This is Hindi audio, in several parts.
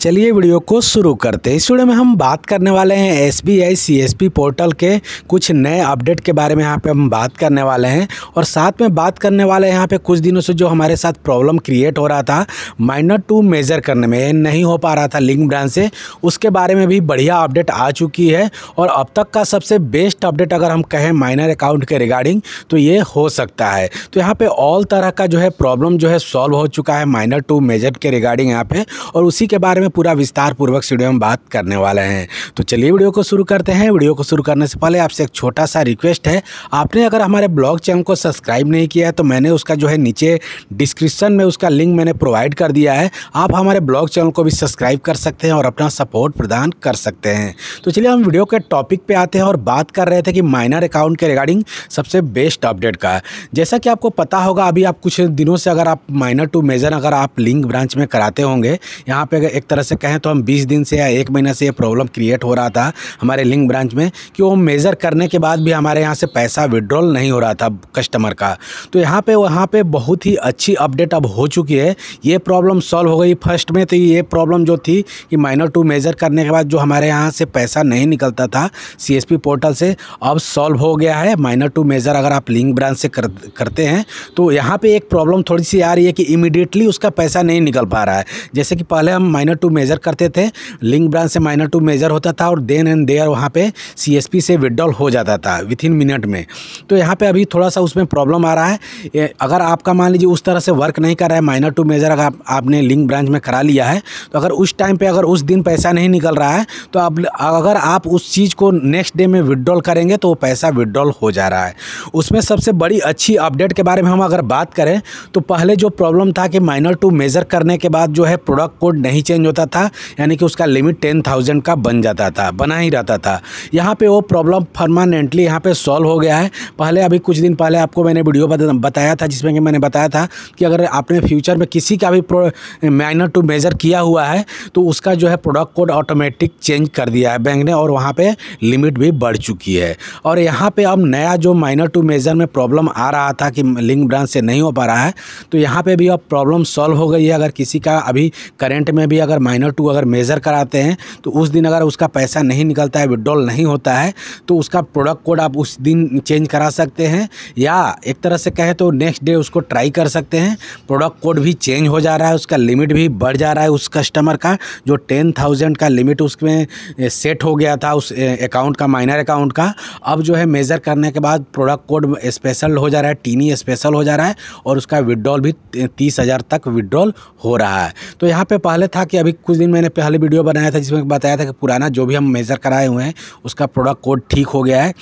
चलिए वीडियो को शुरू करते हैं इस वीडियो में हम बात करने वाले हैं S B I C S P portal के कुछ नए अपडेट के बारे में यहाँ पे हम बात करने वाले हैं और साथ में बात करने वाले हैं यहाँ पे कुछ दिनों से जो हमारे साथ प्रॉब्लम क्रिएट हो रहा था माइनर टू मेज़र करने में नहीं हो पा रहा था लिंक ब्रांच से उसके बारे में भी बढ़िया अपडेट आ चुकी है और अब तक का सबसे बेस्ट अपडेट अगर हम कहें माइनर अकाउंट के रिगार्डिंग तो ये हो सकता है तो यहाँ पर ऑल तरह का जो है प्रॉब्लम जो है सॉल्व हो चुका है माइनर टू मेजर के रिगार्डिंग यहाँ पर और उसी के बारे में में पूरा विस्तार पूर्वक वीडियो में बात करने वाले हैं तो चलिए वीडियो को शुरू करते हैं वीडियो को शुरू करने से पहले आपसे एक छोटा सा रिक्वेस्ट है आपने अगर हमारे ब्लॉग चैनल को सब्सक्राइब नहीं किया है तो मैंने उसका जो है नीचे डिस्क्रिप्शन में उसका लिंक मैंने प्रोवाइड कर दिया है आप हमारे ब्लॉग चैनल को भी सब्सक्राइब कर सकते हैं और अपना सपोर्ट प्रदान कर सकते हैं तो चलिए हम वीडियो के टॉपिक पर आते हैं और बात कर रहे थे कि माइनर अकाउंट के रिगार्डिंग सबसे बेस्ट अपडेट का जैसा कि आपको पता होगा अभी आप कुछ दिनों से अगर आप माइनर टू मेजर अगर आप लिंक ब्रांच में कराते होंगे यहाँ पे एक तरह से कहें तो हम बीस दिन से या एक महीना से ये प्रॉब्लम क्रिएट हो रहा था हमारे लिंक ब्रांच में कि वो मेज़र करने के बाद भी हमारे यहाँ से पैसा विड्रॉल नहीं हो रहा था कस्टमर का तो यहाँ पे वहाँ पे बहुत ही अच्छी अपडेट अब हो चुकी है ये प्रॉब्लम सॉल्व हो गई फर्स्ट में तो ये प्रॉब्लम जो थी कि माइनर टू मेज़र करने के बाद जो हमारे यहाँ से पैसा नहीं निकलता था सी पोर्टल से अब सॉल्व हो गया है माइनर टू मेज़र अगर आप लिंक ब्रांच से कर, करते हैं तो यहाँ पर एक प्रॉब्लम थोड़ी सी आ रही है कि इमिडिएटली उसका पैसा नहीं निकल पा रहा है जैसे कि पहले हम माइनर टू मेजर करते थे लिंक ब्रांच से माइनर टू मेजर होता था और देन एंड देयर वहाँ पे सीएसपी से विड्रॉल हो जाता था विथ इन मिनट में तो यहाँ पे अभी थोड़ा सा उसमें प्रॉब्लम आ रहा है अगर आपका मान लीजिए उस तरह से वर्क नहीं कर रहा है माइनर टू मेजर अगर आप, आपने लिंक ब्रांच में करा लिया है तो अगर उस टाइम पर अगर उस दिन पैसा नहीं निकल रहा है तो आप अगर आप उस चीज़ को नेक्स्ट डे में विड्रॉल करेंगे तो वो पैसा विड्रॉल हो जा रहा है उसमें सबसे बड़ी अच्छी अपडेट के बारे में हम अगर बात करें तो पहले जो प्रॉब्लम था कि माइनर टू मेज़र करने के बाद जो है प्रोडक्ट कोड नहीं चेंज होता था यानी कि उसका लिमिट टेन थाउजेंड का बन जाता था बना ही रहता था यहाँ पे वो प्रॉब्लम परमानेंटली यहाँ पे सॉल्व हो गया है पहले अभी कुछ दिन पहले आपको मैंने वीडियो बताया था जिसमें कि मैंने बताया था कि अगर आपने फ्यूचर में किसी का भी माइनर टू मेजर किया हुआ है तो उसका जो है प्रोडक्ट कोड ऑटोमेटिक चेंज कर दिया है बैंक ने और वहाँ पर लिमिट भी बढ़ चुकी है और यहाँ पर अब नया जो माइनर टू मेजर में प्रॉब्लम आ रहा था कि लिंक ब्रांच से नहीं हो पा रहा है तो यहाँ पर भी अब प्रॉब्लम सॉल्व हो गई है अगर किसी का अभी करेंट में भी अगर माइनर टू अगर मेज़र कराते हैं तो उस दिन अगर उसका पैसा नहीं निकलता है विड्रॉल नहीं होता है तो उसका प्रोडक्ट कोड आप उस दिन चेंज करा सकते हैं या एक तरह से कहें तो नेक्स्ट डे उसको ट्राई कर सकते हैं प्रोडक्ट कोड भी चेंज हो जा रहा है उसका लिमिट भी बढ़ जा रहा है उस कस्टमर का जो टेन थाउजेंड का लिमिट उसमें सेट हो गया था उस अकाउंट का माइनर अकाउंट का अब जो है मेज़र करने के बाद प्रोडक्ट कोड स्पेशल हो जा रहा है टीनी स्पेशल हो जा रहा है और उसका विड्रॉल भी तीस हज़ार तक विड्रॉल हो रहा है तो यहाँ पे पहले था कि अभी कुछ दिन मैंने पहले वीडियो बनाया था जिसमें बताया था कि पुराना जो भी हम मेज़र कराए हुए हैं उसका प्रोडक्ट कोड ठीक हो गया है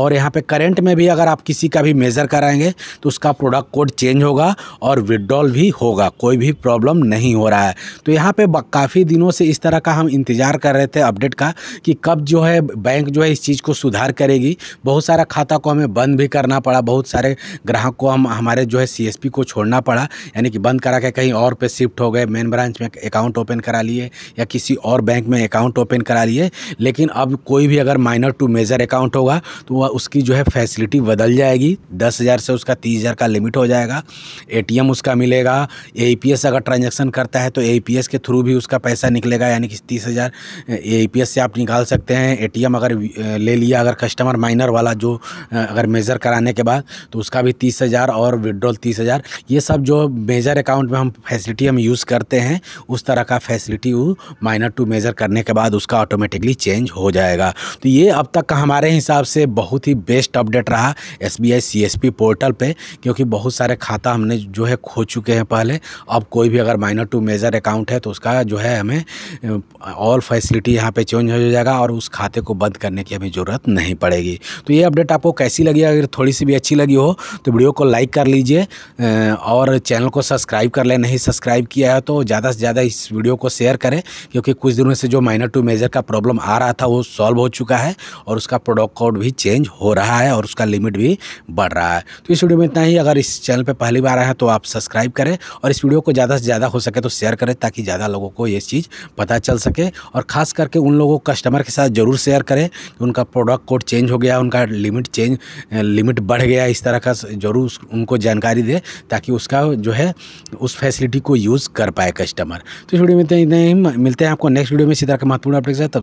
और यहाँ पे करंट में भी अगर आप किसी का भी मेज़र कराएंगे तो उसका प्रोडक्ट कोड चेंज होगा और विड्रॉल भी होगा कोई भी प्रॉब्लम नहीं हो रहा है तो यहाँ पर काफ़ी दिनों से इस तरह का हम इंतज़ार कर रहे थे अपडेट का कि कब जो है बैंक जो है इस चीज़ को सुधार करेगी बहुत सारा खाता को हमें बंद भी करना पड़ा बहुत सारे ग्राहक को हम हमारे जो है सी को छोड़ना पड़ा यानी कि बंद करा के कहीं और पे शिफ्ट हो गए मेन ब्रांच में अकाउंट ओपन करा करा लिए या किसी और बैंक में अकाउंट ओपन करा लिए लेकिन अब कोई भी अगर माइनर टू मेजर अकाउंट होगा तो वह उसकी जो है फैसिलिटी बदल जाएगी दस हज़ार से उसका तीस हज़ार का लिमिट हो जाएगा एटीएम उसका मिलेगा ए अगर ट्रांजेक्शन करता है तो ए के थ्रू भी उसका पैसा निकलेगा यानी कि तीस हज़ार से आप निकाल सकते हैं ए अगर ले लिया अगर कस्टमर माइनर वाला जो अगर मेज़र कराने के बाद तो उसका भी तीस हज़ार और विड्रॉल तीस हज़ार ये सब जो मेजर अकाउंट में हम फैसिलिटी हम यूज़ करते हैं उस तरह का फैसिलिटी फैसिलिटी वो माइनर टू मेज़र करने के बाद उसका ऑटोमेटिकली चेंज हो जाएगा तो ये अब तक का हमारे हिसाब से बहुत ही बेस्ट अपडेट रहा एस बी पोर्टल पर क्योंकि बहुत सारे खाता हमने जो है खो चुके हैं पहले अब कोई भी अगर माइनर टू मेज़र अकाउंट है तो उसका जो है हमें ऑल फैसिलिटी यहाँ पर चेंज हो जाएगा और उस खाते को बंद करने की हमें ज़रूरत नहीं पड़ेगी तो ये अपडेट आपको कैसी लगी अगर थोड़ी सी भी अच्छी लगी हो तो वीडियो को लाइक कर लीजिए और चैनल को सब्सक्राइब कर ले नहीं सब्सक्राइब किया है तो ज़्यादा से ज़्यादा इस वीडियो को शेयर करें क्योंकि कुछ दिनों से जो माइनर टू मेजर का प्रॉब्लम आ रहा था वो सॉल्व हो चुका है और उसका प्रोडक्ट कोड भी चेंज हो रहा है और उसका लिमिट भी बढ़ रहा है तो इस वीडियो में इतना ही अगर इस चैनल पर पहली बार आए तो आप सब्सक्राइब करें और इस वीडियो को ज़्यादा से ज़्यादा हो सके तो शेयर करें ताकि ज़्यादा लोगों को ये चीज़ पता चल सके और ख़ास करके उन लोगों कस्टमर के साथ ज़रूर शेयर करें कि उनका प्रोडक्ट कोड चेंज हो गया उनका लिमिट चेंज लिमिट बढ़ गया इस तरह का ज़रूर उनको जानकारी दे ताकि उसका जो है उस फैसिलिटी को यूज़ कर पाए कस्टमर तो इस वीडियो में ही मिलते हैं आपको नेक्स्ट वीडियो में इसी तरह के महत्वपूर्ण अपडेट है तब